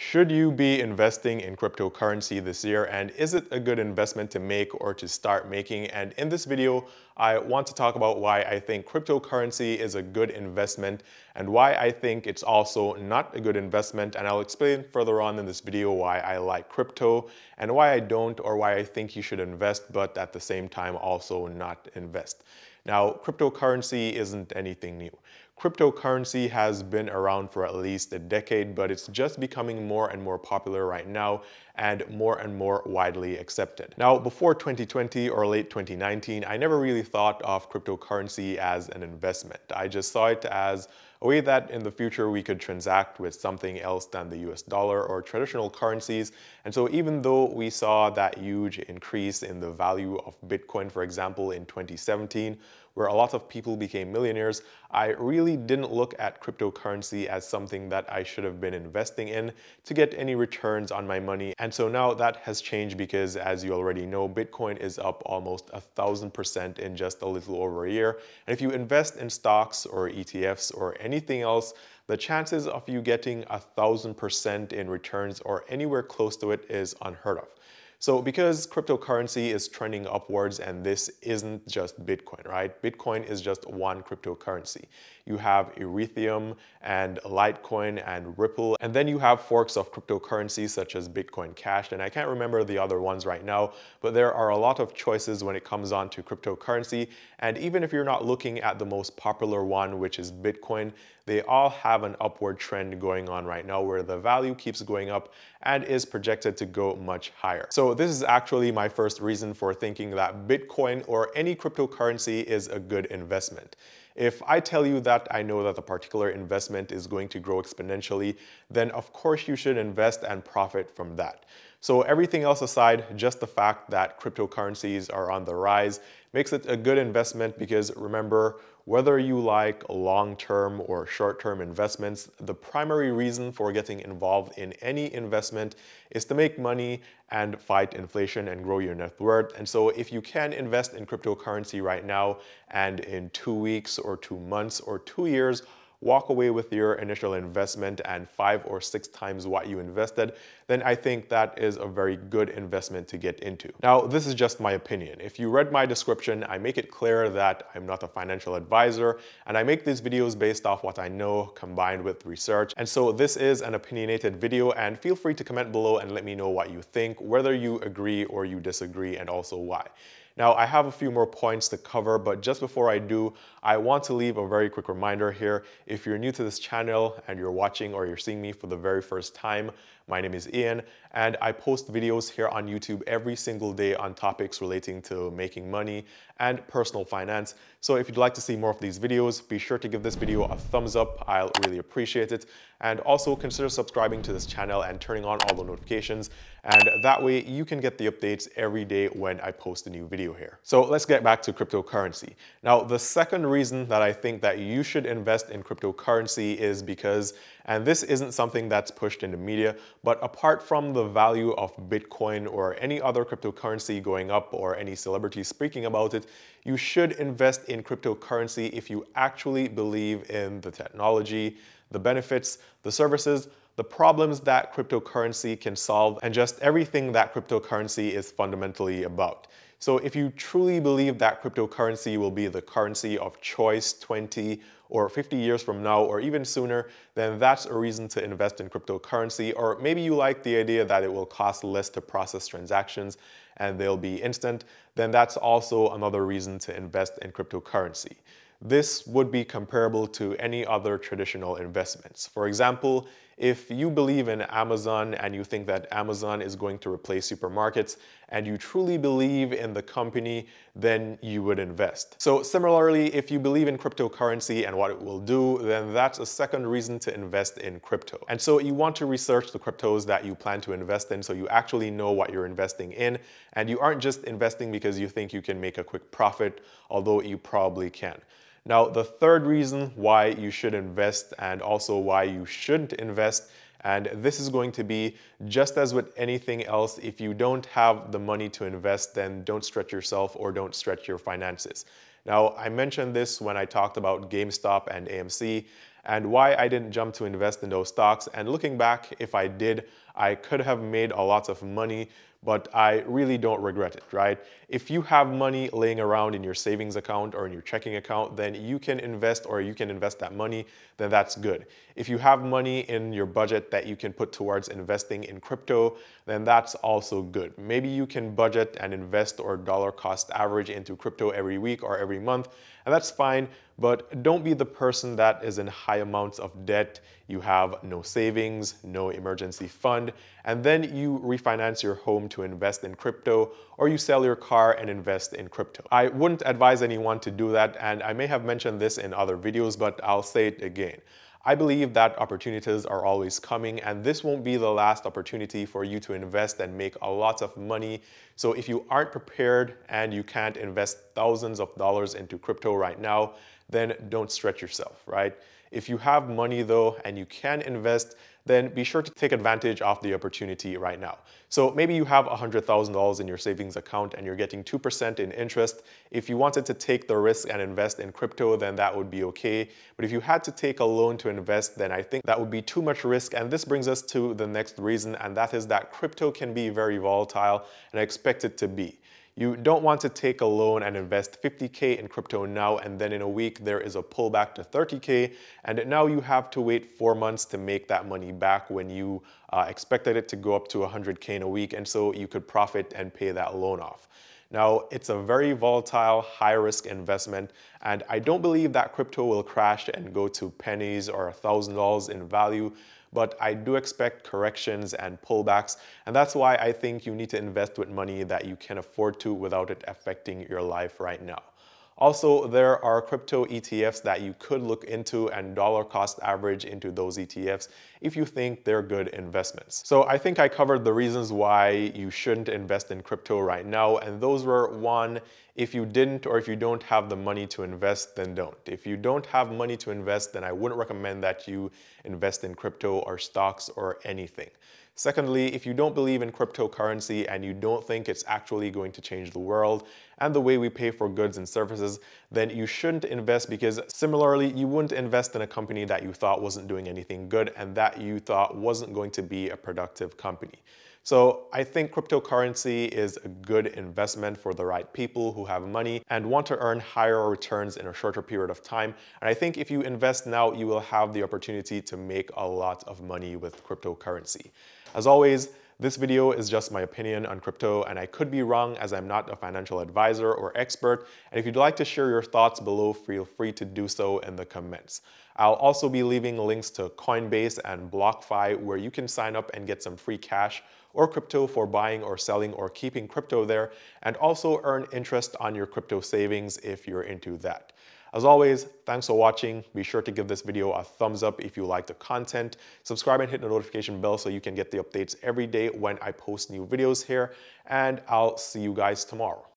Should you be investing in cryptocurrency this year and is it a good investment to make or to start making? And in this video, I want to talk about why I think cryptocurrency is a good investment and why I think it's also not a good investment. And I'll explain further on in this video why I like crypto and why I don't or why I think you should invest, but at the same time also not invest. Now, cryptocurrency isn't anything new. Cryptocurrency has been around for at least a decade, but it's just becoming more and more popular right now and more and more widely accepted. Now, before 2020 or late 2019, I never really thought of cryptocurrency as an investment. I just saw it as a way that in the future we could transact with something else than the US dollar or traditional currencies. And so even though we saw that huge increase in the value of Bitcoin, for example, in 2017, where a lot of people became millionaires, I really didn't look at cryptocurrency as something that I should have been investing in to get any returns on my money. And so now that has changed because as you already know, Bitcoin is up almost a thousand percent in just a little over a year. And if you invest in stocks or ETFs or any anything else, the chances of you getting a thousand percent in returns or anywhere close to it is unheard of. So because cryptocurrency is trending upwards and this isn't just Bitcoin, right? Bitcoin is just one cryptocurrency. You have Ethereum and Litecoin and Ripple, and then you have forks of cryptocurrencies such as Bitcoin Cash, and I can't remember the other ones right now, but there are a lot of choices when it comes on to cryptocurrency, and even if you're not looking at the most popular one, which is Bitcoin, they all have an upward trend going on right now where the value keeps going up and is projected to go much higher. So so this is actually my first reason for thinking that Bitcoin or any cryptocurrency is a good investment. If I tell you that I know that the particular investment is going to grow exponentially, then of course you should invest and profit from that. So everything else aside, just the fact that cryptocurrencies are on the rise makes it a good investment because remember, whether you like long-term or short-term investments, the primary reason for getting involved in any investment is to make money and fight inflation and grow your net worth. And so if you can invest in cryptocurrency right now and in two weeks or two months or two years, walk away with your initial investment and five or six times what you invested, then I think that is a very good investment to get into. Now, this is just my opinion. If you read my description, I make it clear that I'm not a financial advisor and I make these videos based off what I know combined with research. And so this is an opinionated video and feel free to comment below and let me know what you think, whether you agree or you disagree and also why. Now, I have a few more points to cover, but just before I do, I want to leave a very quick reminder here. If you're new to this channel and you're watching or you're seeing me for the very first time, my name is Ian and I post videos here on YouTube every single day on topics relating to making money and personal finance. So if you'd like to see more of these videos, be sure to give this video a thumbs up. I'll really appreciate it. And also consider subscribing to this channel and turning on all the notifications. And that way you can get the updates every day when I post a new video here. So let's get back to cryptocurrency. Now, the second reason that I think that you should invest in cryptocurrency is because, and this isn't something that's pushed in the media, but apart from the value of Bitcoin or any other cryptocurrency going up or any celebrity speaking about it, you should invest in cryptocurrency if you actually believe in the technology, the benefits, the services, the problems that cryptocurrency can solve, and just everything that cryptocurrency is fundamentally about. So if you truly believe that cryptocurrency will be the currency of choice 20 or 50 years from now or even sooner, then that's a reason to invest in cryptocurrency. Or maybe you like the idea that it will cost less to process transactions and they'll be instant, then that's also another reason to invest in cryptocurrency. This would be comparable to any other traditional investments. For example, if you believe in Amazon and you think that Amazon is going to replace supermarkets and you truly believe in the company, then you would invest. So similarly, if you believe in cryptocurrency and what it will do, then that's a second reason to invest in crypto. And so you want to research the cryptos that you plan to invest in so you actually know what you're investing in and you aren't just investing because you think you can make a quick profit, although you probably can. Now, the third reason why you should invest and also why you shouldn't invest, and this is going to be just as with anything else, if you don't have the money to invest, then don't stretch yourself or don't stretch your finances. Now, I mentioned this when I talked about GameStop and AMC and why I didn't jump to invest in those stocks. And looking back, if I did, I could have made a lot of money, but I really don't regret it, right? If you have money laying around in your savings account or in your checking account, then you can invest or you can invest that money, then that's good. If you have money in your budget that you can put towards investing in crypto, then that's also good. Maybe you can budget and invest or dollar cost average into crypto every week or every month, and that's fine, but don't be the person that is in high amounts of debt. You have no savings, no emergency fund, fund, and then you refinance your home to invest in crypto, or you sell your car and invest in crypto. I wouldn't advise anyone to do that, and I may have mentioned this in other videos, but I'll say it again. I believe that opportunities are always coming and this won't be the last opportunity for you to invest and make a lot of money. So if you aren't prepared and you can't invest thousands of dollars into crypto right now, then don't stretch yourself, right? If you have money though and you can invest, then be sure to take advantage of the opportunity right now. So maybe you have $100,000 in your savings account and you're getting 2% in interest. If you wanted to take the risk and invest in crypto, then that would be okay. But if you had to take a loan to invest, then I think that would be too much risk. And this brings us to the next reason, and that is that crypto can be very volatile, and I expect it to be. You don't want to take a loan and invest 50K in crypto now and then in a week there is a pullback to 30K and now you have to wait four months to make that money back when you uh, expected it to go up to 100K in a week and so you could profit and pay that loan off. Now, it's a very volatile, high risk investment, and I don't believe that crypto will crash and go to pennies or $1,000 in value, but I do expect corrections and pullbacks. And that's why I think you need to invest with money that you can afford to without it affecting your life right now. Also, there are crypto ETFs that you could look into and dollar cost average into those ETFs if you think they're good investments. So I think I covered the reasons why you shouldn't invest in crypto right now. And those were one, if you didn't or if you don't have the money to invest, then don't. If you don't have money to invest, then I wouldn't recommend that you invest in crypto or stocks or anything. Secondly, if you don't believe in cryptocurrency and you don't think it's actually going to change the world and the way we pay for goods and services, then you shouldn't invest because similarly, you wouldn't invest in a company that you thought wasn't doing anything good and that you thought wasn't going to be a productive company. So I think cryptocurrency is a good investment for the right people who have money and want to earn higher returns in a shorter period of time. And I think if you invest now, you will have the opportunity to make a lot of money with cryptocurrency. As always, this video is just my opinion on crypto and I could be wrong as I'm not a financial advisor or expert. And if you'd like to share your thoughts below, feel free to do so in the comments. I'll also be leaving links to Coinbase and BlockFi where you can sign up and get some free cash or crypto for buying or selling or keeping crypto there, and also earn interest on your crypto savings if you're into that. As always, thanks for watching. Be sure to give this video a thumbs up if you like the content. Subscribe and hit the notification bell so you can get the updates every day when I post new videos here. And I'll see you guys tomorrow.